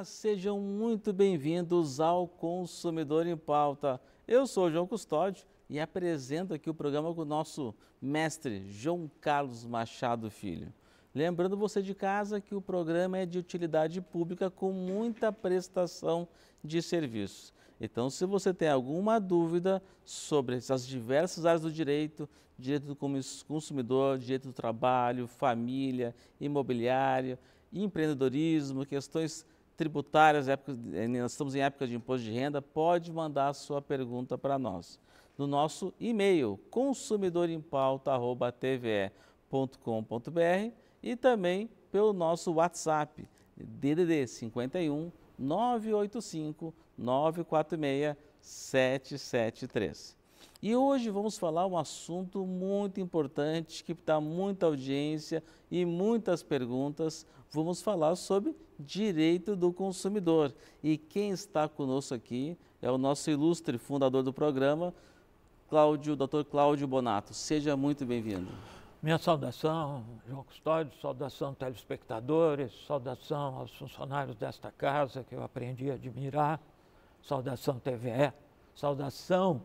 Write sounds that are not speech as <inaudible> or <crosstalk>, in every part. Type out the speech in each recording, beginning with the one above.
Olá, sejam muito bem-vindos ao Consumidor em Pauta. Eu sou João Custódio e apresento aqui o programa com o nosso mestre João Carlos Machado Filho. Lembrando você de casa que o programa é de utilidade pública com muita prestação de serviços. Então, se você tem alguma dúvida sobre essas diversas áreas do direito, direito do consumidor, direito do trabalho, família, imobiliário, empreendedorismo, questões tributárias, eh, nós estamos em época de imposto de renda, pode mandar a sua pergunta para nós. No nosso e-mail, consumidorempauta.tve.com.br e também pelo nosso WhatsApp, DDD 51 985 946 773. E hoje vamos falar um assunto muito importante que está muita audiência e muitas perguntas. Vamos falar sobre direito do consumidor. E quem está conosco aqui é o nosso ilustre fundador do programa, Cláudio, Dr. Cláudio Bonato. Seja muito bem-vindo. Minha saudação, João Custódio, saudação telespectadores, saudação aos funcionários desta casa que eu aprendi a admirar, saudação TVE, saudação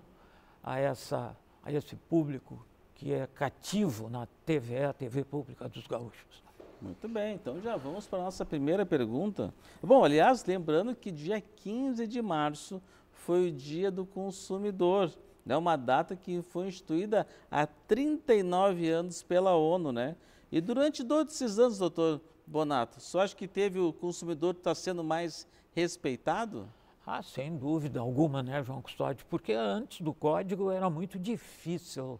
a, essa, a esse público que é cativo na TV a TV Pública dos Gaúchos. Muito bem, então já vamos para a nossa primeira pergunta. Bom, aliás, lembrando que dia 15 de março foi o Dia do Consumidor, né? uma data que foi instituída há 39 anos pela ONU, né? E durante todos esses anos, doutor Bonato, só acho que teve o consumidor que está sendo mais respeitado? Ah, sem dúvida alguma, né, João Custódio? Porque antes do código era muito difícil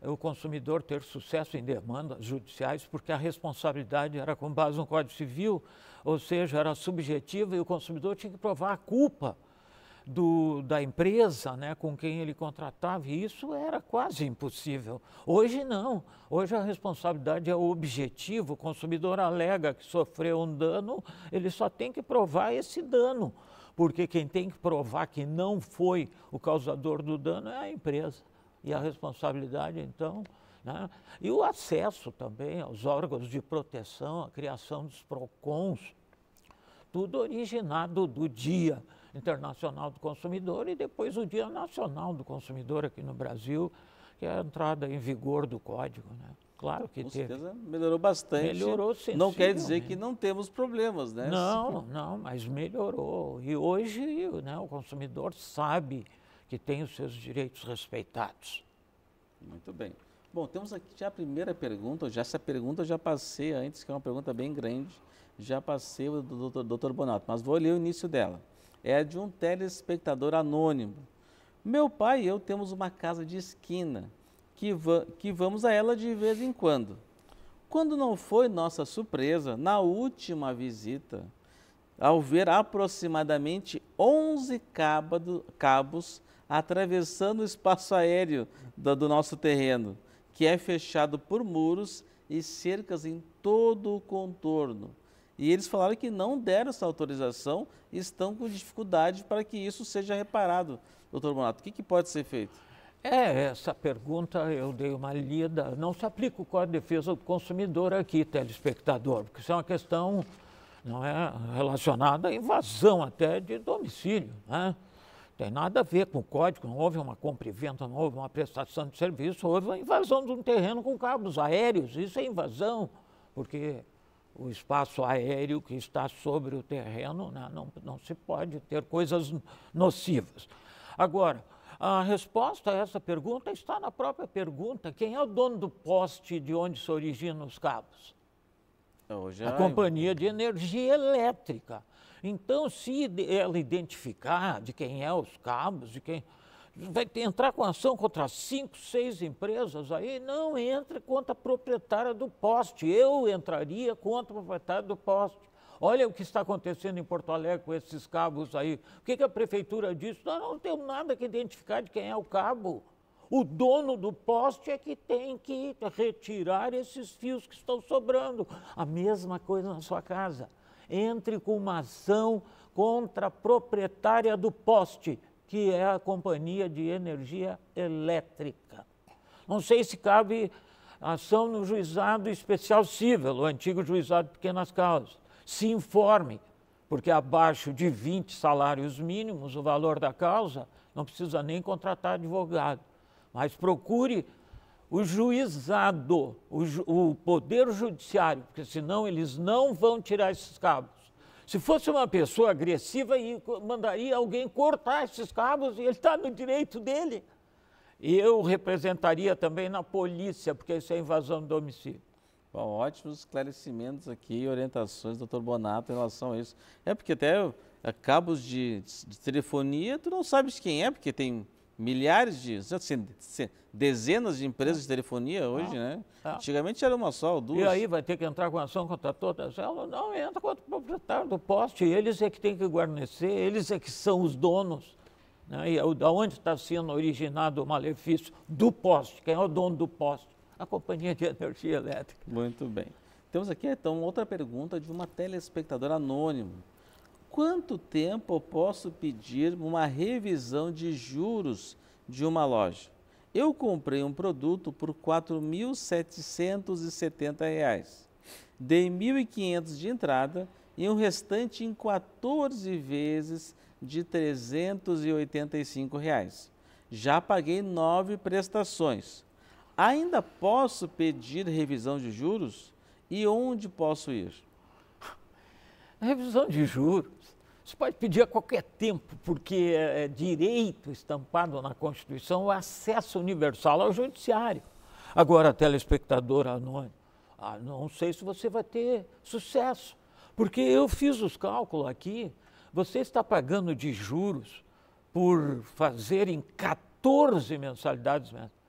o consumidor ter sucesso em demandas judiciais, porque a responsabilidade era com base no Código Civil, ou seja, era subjetiva e o consumidor tinha que provar a culpa do, da empresa né, com quem ele contratava, e isso era quase impossível. Hoje não, hoje a responsabilidade é objetiva, o consumidor alega que sofreu um dano, ele só tem que provar esse dano porque quem tem que provar que não foi o causador do dano é a empresa. E a responsabilidade, então. Né? E o acesso também aos órgãos de proteção, a criação dos PROCONs, tudo originado do Dia Internacional do Consumidor e depois o Dia Nacional do Consumidor aqui no Brasil, que é a entrada em vigor do código. Né? Claro que Com teve. certeza melhorou bastante. Melhorou sim. Não quer dizer que não temos problemas, né? Não, não, mas melhorou. E hoje né, o consumidor sabe que tem os seus direitos respeitados. Muito bem. Bom, temos aqui já a primeira pergunta, já essa pergunta eu já passei antes, que é uma pergunta bem grande, já passei do doutor, doutor Bonato, mas vou ler o início dela. É de um telespectador anônimo. Meu pai e eu temos uma casa de esquina que, va que vamos a ela de vez em quando. Quando não foi nossa surpresa, na última visita, ao ver aproximadamente 11 cabado, cabos atravessando o espaço aéreo do, do nosso terreno, que é fechado por muros e cercas em todo o contorno. E eles falaram que não deram essa autorização e estão com dificuldade para que isso seja reparado. Doutor Monato, o que, que pode ser feito? É, essa pergunta eu dei uma lida. Não se aplica o Código de Defesa do Consumidor aqui, telespectador, porque isso é uma questão não é, relacionada à invasão até de domicílio. Né? Tem nada a ver com o Código, não houve uma compra e venda, não houve uma prestação de serviço, houve uma invasão de um terreno com cabos aéreos. Isso é invasão, porque o espaço aéreo que está sobre o terreno né, não, não se pode ter coisas nocivas. Agora, a resposta a essa pergunta está na própria pergunta: quem é o dono do poste de onde se originam os cabos? Hoje é a companhia de energia elétrica. Então, se ela identificar de quem é os cabos, de quem vai entrar com ação contra cinco, seis empresas aí, não entra contra a proprietária do poste. Eu entraria contra a proprietária do poste. Olha o que está acontecendo em Porto Alegre com esses cabos aí. O que, que a prefeitura disse? Não, não tenho nada que identificar de quem é o cabo. O dono do poste é que tem que retirar esses fios que estão sobrando. A mesma coisa na sua casa. Entre com uma ação contra a proprietária do poste, que é a Companhia de Energia Elétrica. Não sei se cabe ação no juizado especial civil, o antigo juizado de pequenas causas se informe, porque abaixo de 20 salários mínimos, o valor da causa, não precisa nem contratar advogado. Mas procure o juizado, o, ju o poder judiciário, porque senão eles não vão tirar esses cabos. Se fosse uma pessoa agressiva, mandaria alguém cortar esses cabos e ele está no direito dele. Eu representaria também na polícia, porque isso é invasão do domicílio. Bom, ótimos esclarecimentos aqui e orientações do Bonato em relação a isso. É porque até eh, cabos de, de telefonia, tu não sabes quem é, porque tem milhares de, assim, dezenas de empresas de telefonia hoje, ah, né? Ah. Antigamente era uma só ou duas. E aí vai ter que entrar com ação contra todas elas? Não, entra contra o proprietário do poste, eles é que tem que guarnecer, eles é que são os donos. Né? E é da onde está sendo originado o malefício? Do poste, quem é o dono do poste? a Companhia de Energia Elétrica. Muito bem. Temos aqui então outra pergunta de uma telespectadora anônima. Quanto tempo eu posso pedir uma revisão de juros de uma loja? Eu comprei um produto por R$ reais. Dei R$ 1.500 de entrada e o restante em 14 vezes de R$ 385. Reais. Já paguei nove prestações. Ainda posso pedir revisão de juros? E onde posso ir? <laughs> Revisão de juros. Você pode pedir a qualquer tempo, porque é, é direito estampado na Constituição o acesso universal ao judiciário. Agora, telespectador anônimo, ah, não sei se você vai ter sucesso, porque eu fiz os cálculos aqui. Você está pagando de juros por fazer em 14 mensalidades mensais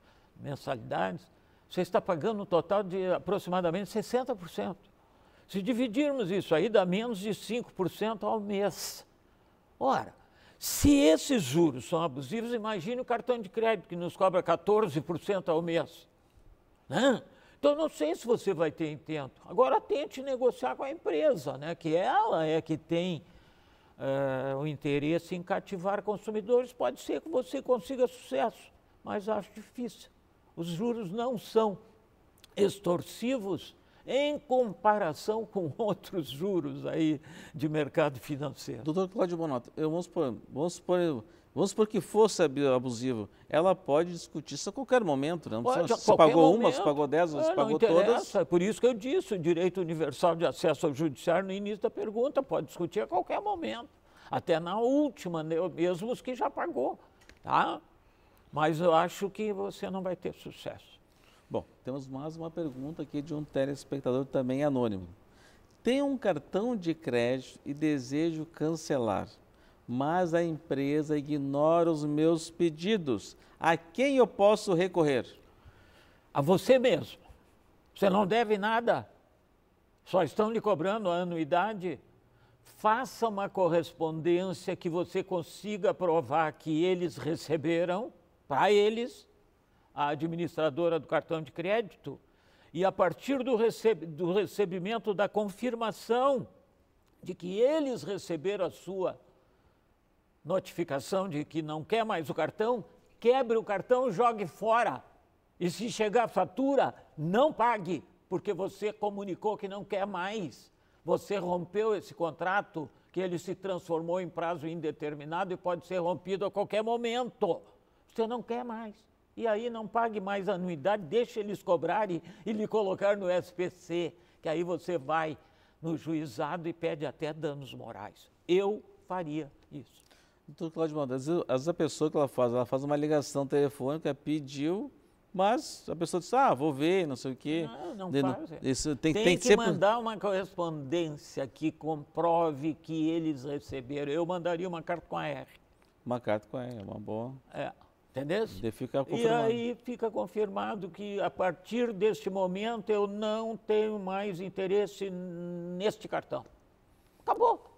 mensalidades, você está pagando um total de aproximadamente 60%. Se dividirmos isso aí, dá menos de 5% ao mês. Ora, se esses juros são abusivos, imagine o cartão de crédito que nos cobra 14% ao mês. Né? Então, não sei se você vai ter intento. Agora, tente negociar com a empresa, né? que ela é que tem uh, o interesse em cativar consumidores. Pode ser que você consiga sucesso, mas acho difícil. Os juros não são extorsivos em comparação <laughs> com outros juros aí de mercado financeiro. Doutor Cláudio Bonato, eu, vamos, supor, vamos, supor, vamos supor que fosse abusivo. Ela pode discutir isso a qualquer momento, né? não pode, se pagou momento, uma, se pagou dez, se ah, é, pagou todas. Por isso que eu disse, o direito universal de acesso ao judiciário no início da pergunta, pode discutir a qualquer momento. Até na última, né, mesmo os que já pagou. Tá? Mas eu acho que você não vai ter sucesso. Bom, temos mais uma pergunta aqui de um telespectador também anônimo. Tenho um cartão de crédito e desejo cancelar, mas a empresa ignora os meus pedidos. A quem eu posso recorrer? A você mesmo. Você não deve nada. Só estão lhe cobrando a anuidade. Faça uma correspondência que você consiga provar que eles receberam para eles, a administradora do cartão de crédito, e a partir do, receb do recebimento da confirmação de que eles receberam a sua notificação de que não quer mais o cartão, quebre o cartão, jogue fora. E se chegar a fatura, não pague, porque você comunicou que não quer mais. Você rompeu esse contrato, que ele se transformou em prazo indeterminado e pode ser rompido a qualquer momento. Você não quer mais. E aí não pague mais anuidade, deixe eles cobrarem e lhe colocar no SPC, que aí você vai no juizado e pede até danos morais. Eu faria isso. Doutor Cláudio Mandas, essa pessoa que ela faz, ela faz uma ligação telefônica, pediu, mas a pessoa diz, ah, vou ver, não sei o quê. Não, não Deno, faz. É. Isso tem, tem, tem que, que sempre... mandar uma correspondência que comprove que eles receberam. Eu mandaria uma carta com a R. Uma carta com a R, uma boa. É. Entendeu? De ficar confirmado. E aí fica confirmado que a partir deste momento eu não tenho mais interesse neste cartão. Acabou.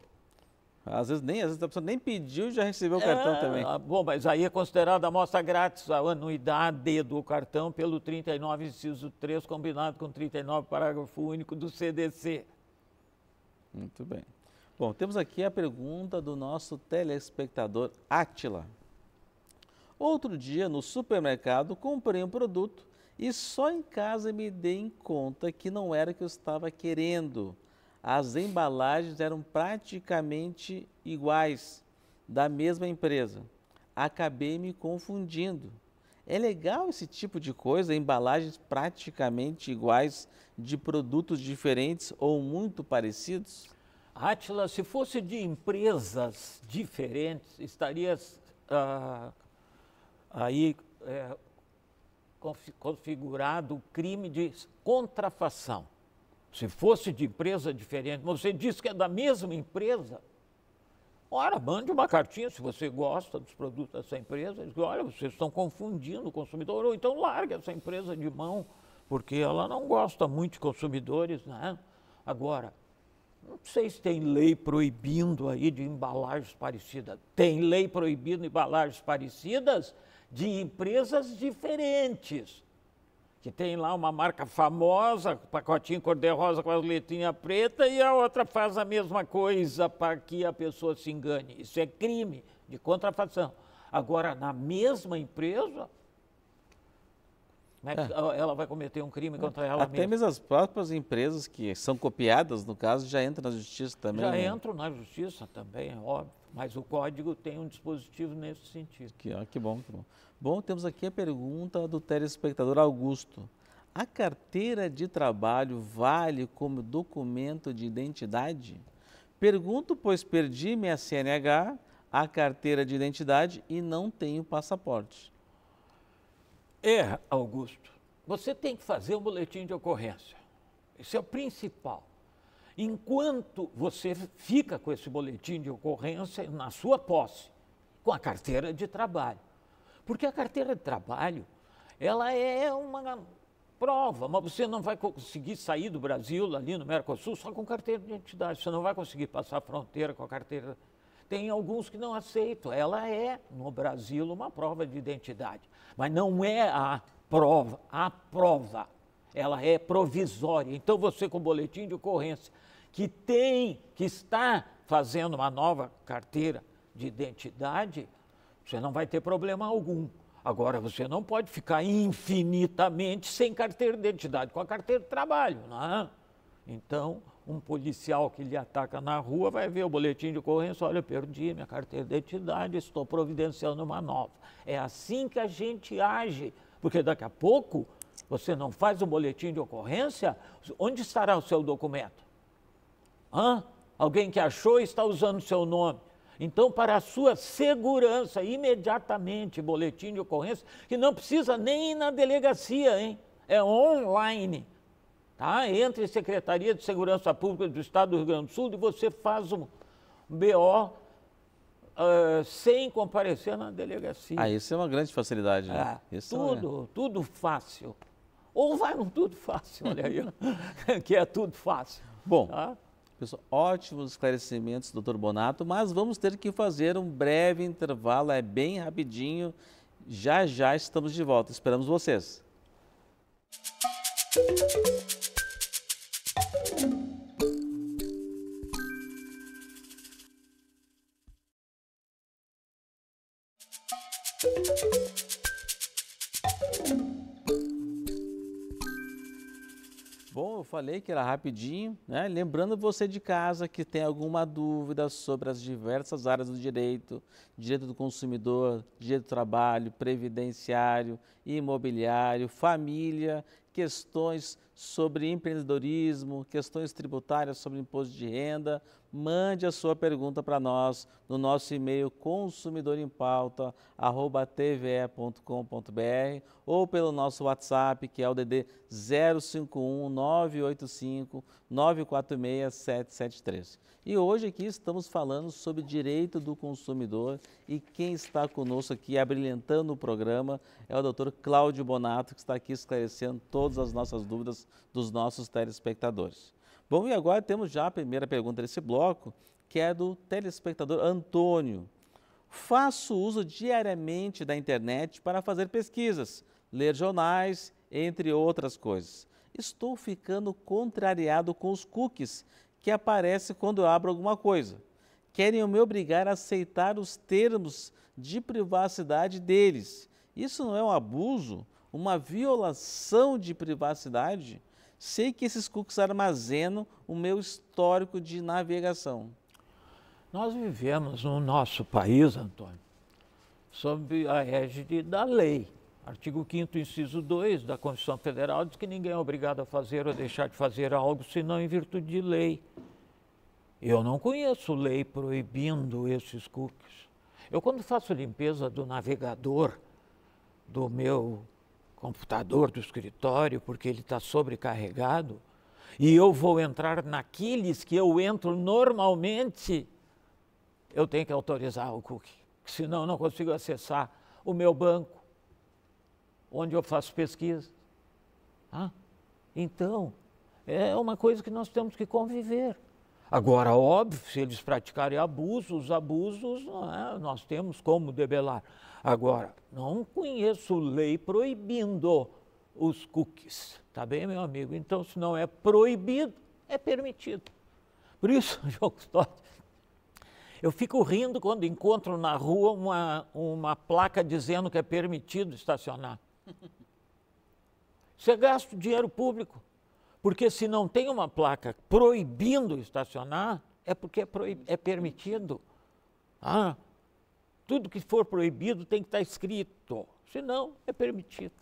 Às vezes nem, às vezes a pessoa nem pediu e já recebeu o é, cartão também. Ah, bom, mas aí é considerada amostra grátis a anuidade do cartão pelo 39, inciso 3, combinado com 39, parágrafo único do CDC. Muito bem. Bom, temos aqui a pergunta do nosso telespectador Atila. Outro dia, no supermercado, comprei um produto e só em casa me dei em conta que não era o que eu estava querendo. As embalagens eram praticamente iguais, da mesma empresa. Acabei me confundindo. É legal esse tipo de coisa, embalagens praticamente iguais de produtos diferentes ou muito parecidos? Atila, se fosse de empresas diferentes, estarias ah, aí é, configurado o crime de contrafação. Se fosse de empresa diferente, você disse que é da mesma empresa. Ora, mande uma cartinha se você gosta dos produtos dessa empresa. Diz, olha, vocês estão confundindo o consumidor. Ou então larga essa empresa de mão, porque ela não gosta muito de consumidores. Né? Agora, não sei se tem lei proibindo aí de embalagens parecidas. Tem lei proibindo embalagens parecidas? de empresas diferentes. Que tem lá uma marca famosa, pacotinho cor-de-rosa com as letrinhas preta, e a outra faz a mesma coisa para que a pessoa se engane. Isso é crime de contrafação. Agora, na mesma empresa, né? É. Ela vai cometer um crime é. contra ela Até mesma. Até mesmo as próprias empresas que são copiadas, no caso, já entram na justiça também. Já né? entram na justiça também, é óbvio. Mas o código tem um dispositivo nesse sentido. Que, ó, que bom, que bom. Bom, temos aqui a pergunta do telespectador Augusto. A carteira de trabalho vale como documento de identidade? Pergunto, pois perdi minha CNH, a carteira de identidade e não tenho passaporte. É, Augusto, você tem que fazer um boletim de ocorrência. Isso é o principal. Enquanto você fica com esse boletim de ocorrência na sua posse, com a carteira de trabalho. Porque a carteira de trabalho, ela é uma prova, mas você não vai conseguir sair do Brasil, ali no Mercosul, só com carteira de identidade. Você não vai conseguir passar a fronteira com a carteira de tem alguns que não aceitam. Ela é, no Brasil, uma prova de identidade. Mas não é a prova, a prova. Ela é provisória. Então você com o boletim de ocorrência que tem, que está fazendo uma nova carteira de identidade, você não vai ter problema algum. Agora, você não pode ficar infinitamente sem carteira de identidade, com a carteira de trabalho, não é? Então, um policial que lhe ataca na rua vai ver o boletim de ocorrência, olha, eu perdi minha carteira de identidade, estou providenciando uma nova. É assim que a gente age, porque daqui a pouco você não faz o boletim de ocorrência, onde estará o seu documento? Hã? Alguém que achou está usando o seu nome. Então, para a sua segurança, imediatamente boletim de ocorrência, que não precisa nem ir na delegacia, hein? É online tá? Entre Secretaria de Segurança Pública do Estado do Rio Grande do Sul e você faz um BO Uh, eh, sem comparecer na delegacia. Ah, isso é uma grande facilidade. Né? É, é tudo, é. tudo fácil. Ou vai no tudo fácil, olha aí, <laughs> que é tudo fácil. Bom, tá? pessoal, ótimos esclarecimentos, doutor Bonato, mas vamos ter que fazer um breve intervalo, é bem rapidinho. Já já estamos de volta, esperamos vocês. falei que era rapidinho, né? Lembrando você de casa que tem alguma dúvida sobre as diversas áreas do direito, direito do consumidor, direito do trabalho, previdenciário, imobiliário, família, questões sobre empreendedorismo, questões tributárias sobre imposto de renda, mande a sua pergunta para nós no nosso e-mail consumidorempauta@tve.com.br ou pelo nosso WhatsApp, que é o DD 051 946 773. E hoje aqui estamos falando sobre direito do consumidor e quem está conosco aqui abrilhantando o programa é o Dr. Cláudio Bonato, que está aqui esclarecendo todas as nossas dúvidas dos nossos telespectadores. Bom, e agora temos já a primeira pergunta desse bloco, que é do telespectador Antônio. Faço uso diariamente da internet para fazer pesquisas, ler jornais, entre outras coisas. Estou ficando contrariado com os cookies que aparecem quando eu abro alguma coisa. Querem me obrigar a aceitar os termos de privacidade deles. Isso não é um abuso? uma violação de privacidade, sei que esses cookies armazenam o meu histórico de navegação. Nós vivemos no nosso país, Antônio, sob a égide da lei. Artigo 5 inciso 2 da Constituição Federal diz que ninguém é obrigado a fazer ou deixar de fazer algo senão em virtude de lei. Eu não conheço lei proibindo esses cookies. Eu quando faço limpeza do navegador do meu computador do escritório porque ele está sobrecarregado e eu vou entrar naqueles que eu entro normalmente, eu tenho que autorizar o cookie, senão eu não consigo acessar o meu banco, onde eu faço pesquisa. Ah, então, é uma coisa que nós temos que conviver. Agora, óbvio, se eles praticarem abusos, abusos, é, nós temos como debelar. Agora, não conheço lei proibindo os cookies, tá bem, meu amigo? Então, se não é proibido, é permitido. Por isso, <laughs> João Custódio, eu fico rindo quando encontro na rua uma, uma placa dizendo que é permitido estacionar. Você é gasta dinheiro público, porque se não tem uma placa proibindo estacionar, é porque é, proib... é permitido. Ah, tudo que for proibido tem que estar tá escrito, senão é permitido.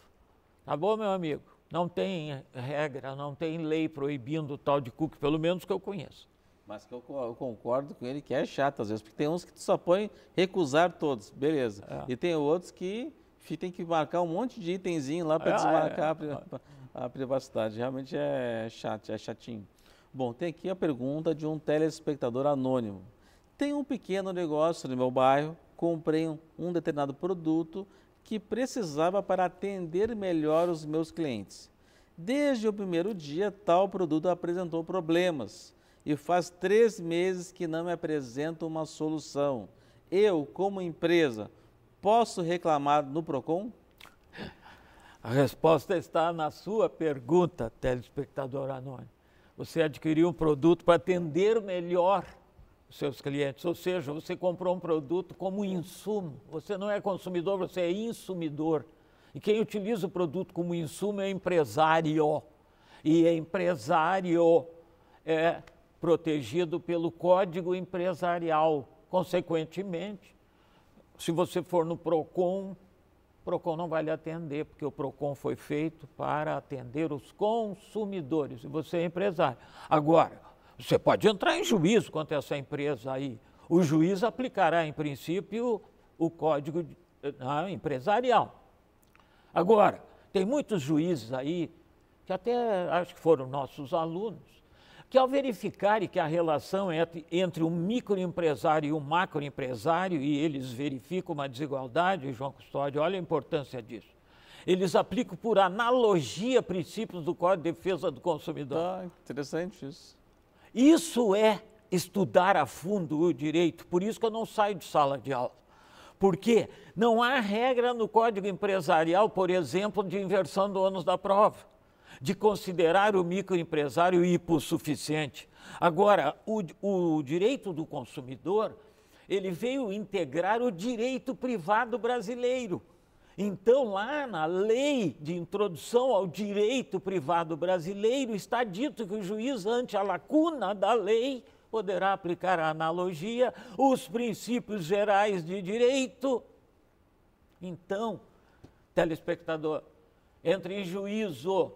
Tá bom, meu amigo? Não tem regra, não tem lei proibindo o tal de cookie, pelo menos que eu conheço. Mas que eu, eu, concordo com ele que é chato às vezes, porque tem uns que só põem recusar todos, beleza. É. E tem outros que tem que marcar um monte de itenzinho lá para ah, é, desmarcar é, a, a, privacidade. Realmente é chato, é chatinho. Bom, tem aqui a pergunta de um telespectador anônimo. Tem um pequeno negócio no meu bairro comprei um, um determinado produto que precisava para atender melhor os meus clientes. Desde o primeiro dia, tal produto apresentou problemas e faz três meses que não me apresenta uma solução. Eu, como empresa, posso reclamar no PROCON? A resposta está na sua pergunta, telespectador anônimo. Você adquiriu um produto para atender melhor seus clientes. Ou seja, você comprou um produto como insumo. Você não é consumidor, você é insumidor. E quem utiliza o produto como insumo é empresário. E empresário é protegido pelo Código Empresarial. Consequentemente, se você for no PROCON, PROCON não vai lhe atender, porque o PROCON foi feito para atender os consumidores, e você é empresário. Agora, você pode entrar em juízo contra essa empresa aí. O juiz aplicará, em princípio, o código eh, ah, empresarial. Agora, tem muitos juízes aí, que até acho que foram nossos alunos, que ao verificarem que a relação entre, entre o microempresário e o macroempresário, e eles verificam uma desigualdade, João Custódio, olha a importância disso. Eles aplicam por analogia princípios do Código de Defesa do Consumidor. Ah, interessante isso. Isso é estudar a fundo o direito, por isso que eu não saio de sala de aula. Porque não há regra no Código Empresarial, por exemplo, de inversão do ônus da prova, de considerar o microempresário hipossuficiente. Agora, o, o direito do consumidor, ele veio integrar o direito privado brasileiro. Então, lá na lei de introdução ao direito privado brasileiro, está dito que o juiz, ante a lacuna da lei, poderá aplicar a analogia, os princípios gerais de direito. Então, telespectador, entre em juízo,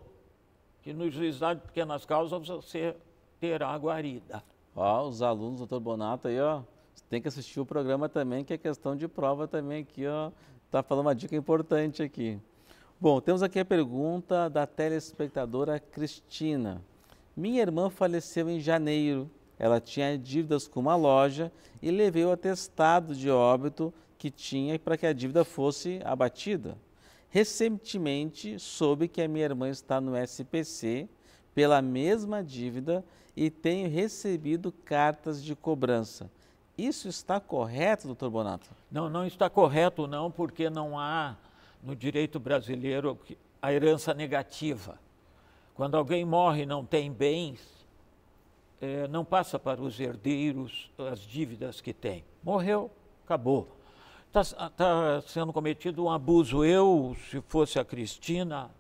que no juizado de pequenas causas você terá guarida. Ó, os alunos, doutor Bonato aí, ó, tem que assistir o programa também, que é questão de prova também aqui, ó. Tá falando uma dica importante aqui. Bom, temos aqui a pergunta da telespectadora Cristina. Minha irmã faleceu em janeiro. Ela tinha dívidas com uma loja e levei o atestado de óbito que tinha para que a dívida fosse abatida. Recentemente soube que a minha irmã está no SPC pela mesma dívida e tenho recebido cartas de cobrança. Isso está correto, doutor Bonato? Não, não está correto não, porque não há no direito brasileiro a herança negativa. Quando alguém morre e não tem bens, é, não passa para os herdeiros as dívidas que tem. Morreu, acabou. Está ah, tá sendo cometido um abuso. Eu, se fosse a Cristina,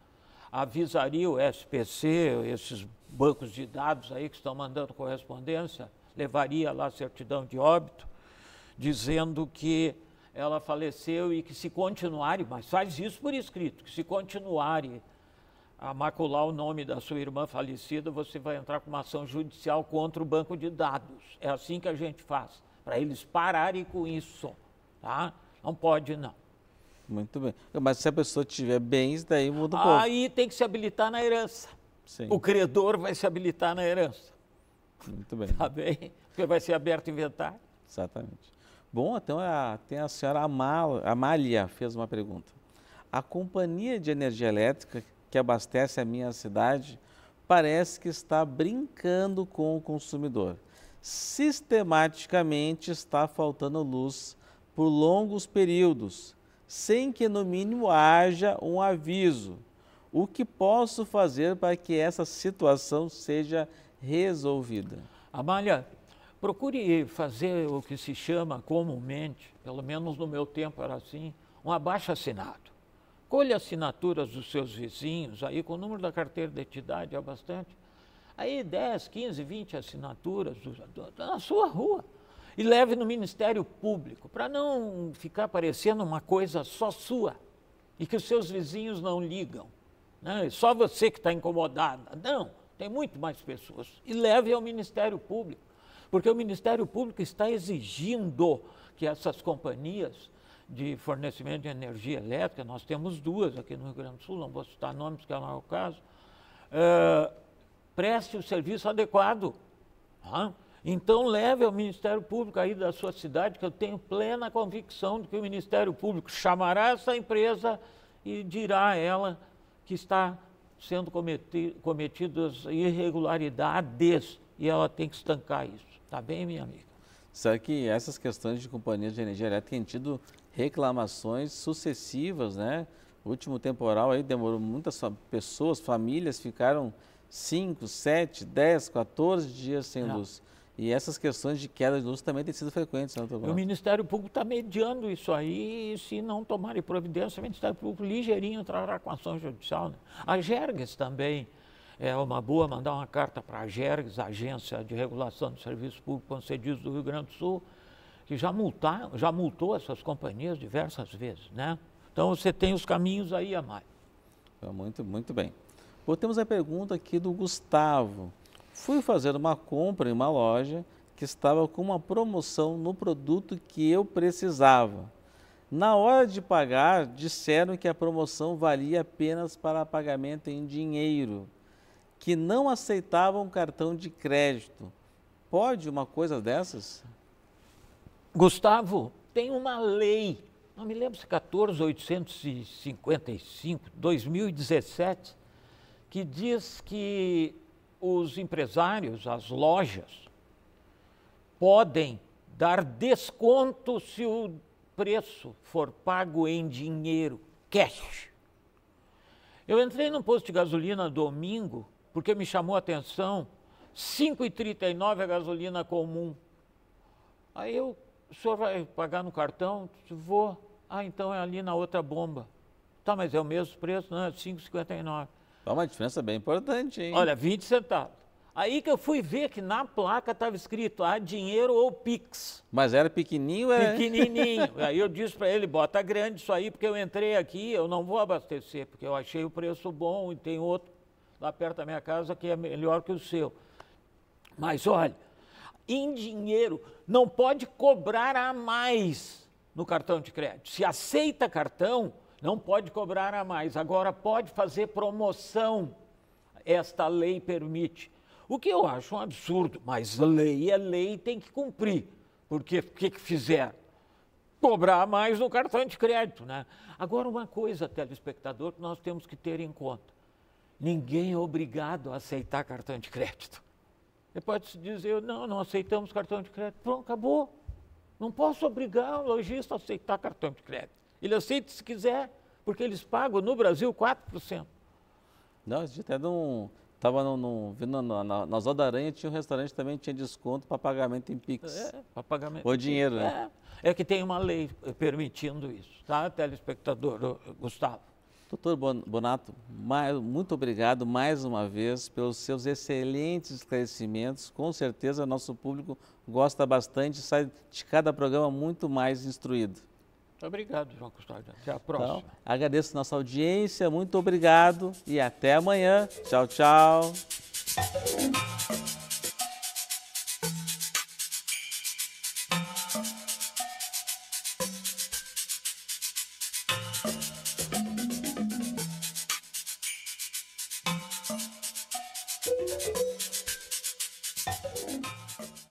avisaria o SPC, esses bancos de dados aí que estão mandando correspondência, levaria lá a certidão de óbito, dizendo que ela faleceu e que se continuarem, mas faz isso por escrito, que se continuarem a macular o nome da sua irmã falecida, você vai entrar com uma ação judicial contra o banco de dados. É assim que a gente faz, para eles pararem com isso, tá? Não pode não. Muito bem. Mas se a pessoa tiver bens, daí muda um pouco. Aí tem que se habilitar na herança. Sim. O credor vai se habilitar na herança. Muito bem. Está <laughs> bem? Porque vai ser aberto o inventário. Exatamente. Bom, então é a, tem a senhora Amal, Amália fez uma pergunta. A companhia de energia elétrica que abastece a minha cidade parece que está brincando com o consumidor. Sistematicamente está faltando luz por longos períodos, sem que no mínimo haja um aviso. O que posso fazer para que essa situação seja resolvida. Amália, procure fazer o que se chama comumente, pelo menos no meu tempo era assim, um abaixo-assinado. Colhe assinaturas dos seus vizinhos, aí com o número da carteira de identidade é bastante. Aí 10, 15, 20 assinaturas na sua rua e leve no Ministério Público, para não ficar parecendo uma coisa só sua e que os seus vizinhos não ligam. Né? Só você que está incomodada. Não, tem muito mais pessoas. E leve ao Ministério Público, porque o Ministério Público está exigindo que essas companhias de fornecimento de energia elétrica, nós temos duas aqui no Rio Grande do Sul, não vou citar nomes, que não é o caso, prestem eh, preste o serviço adequado. Tá? Então, leve ao Ministério Público aí da sua cidade, que eu tenho plena convicção de que o Ministério Público chamará essa empresa e dirá a ela que está sendo cometidas irregularidades e ela tem que estancar isso. Tá bem, minha amiga? Será que essas questões de companhias de energia elétrica têm tido reclamações sucessivas, né? O último temporal aí demorou muitas pessoas, famílias ficaram 5, 7, 10, 14 dias sem é. luz. E essas questões de queda de luz também têm sido frequentes, né, O Ministério Público está mediando isso aí, e se não tomarem providência, o Ministério Público ligeirinho entrará com ação judicial. Né? A Gerges também é uma boa, mandar uma carta para a Gerges, Agência de Regulação do Serviço Público Concedidos do Rio Grande do Sul, que já, multar, já multou essas companhias diversas vezes, né? Então você tem os caminhos aí a mais. Então, muito, muito bem. Bom, temos a pergunta aqui do Gustavo. Fui fazer uma compra em uma loja que estava com uma promoção no produto que eu precisava. Na hora de pagar, disseram que a promoção valia apenas para pagamento em dinheiro, que não aceitavam cartão de crédito. Pode uma coisa dessas? Gustavo, tem uma lei, não me lembro se 14855, é 2017, que diz que os empresários, as lojas, podem dar desconto se o preço for pago em dinheiro, cash. Eu entrei num posto de gasolina domingo porque me chamou a atenção 5,39 a gasolina comum. Aí eu, o senhor vai pagar no cartão? Vou. Ah, então é ali na outra bomba. Tá, mas é o mesmo preço? Não, é 5,59. É uma diferença bem importante, hein? Olha, 20 centavos. Aí que eu fui ver que na placa estava escrito, ah, dinheiro ou Pix. Mas era pequenininho, era? É? Pequenininho. <laughs> aí eu disse para ele, bota grande isso aí, porque eu entrei aqui, eu não vou abastecer, porque eu achei o preço bom e tem outro lá perto da minha casa que é melhor que o seu. Mas olha, em dinheiro não pode cobrar a mais no cartão de crédito. Se aceita cartão, não pode cobrar a mais. Agora, pode fazer promoção. Esta lei permite. O que eu acho um absurdo, mas lei é lei e tem que cumprir. Porque o que, que fizeram? Cobrar mais no cartão de crédito, né? Agora, uma coisa, telespectador, que nós temos que ter em conta. Ninguém é obrigado a aceitar cartão de crédito. Você pode se dizer, não, não aceitamos cartão de crédito. Pronto, acabou. Não posso obrigar o lojista a aceitar cartão de crédito. Ele aceita se quiser, porque eles pagam no Brasil 4%. Não, a gente até não. Estava na, na, na Zoda Aranha, tinha um restaurante também tinha desconto para pagamento em Pix. É, para pagamento. Ou dinheiro, né? É, é que tem uma lei eh, permitindo isso, tá, telespectador Gustavo? Doutor Bonato, mais, muito obrigado mais uma vez pelos seus excelentes esclarecimentos. Com certeza, nosso público gosta bastante, sai de cada programa muito mais instruído. Obrigado, João Custódio. Até a então, próxima. Então, agradeço nossa audiência, muito obrigado e até amanhã. Tchau, tchau.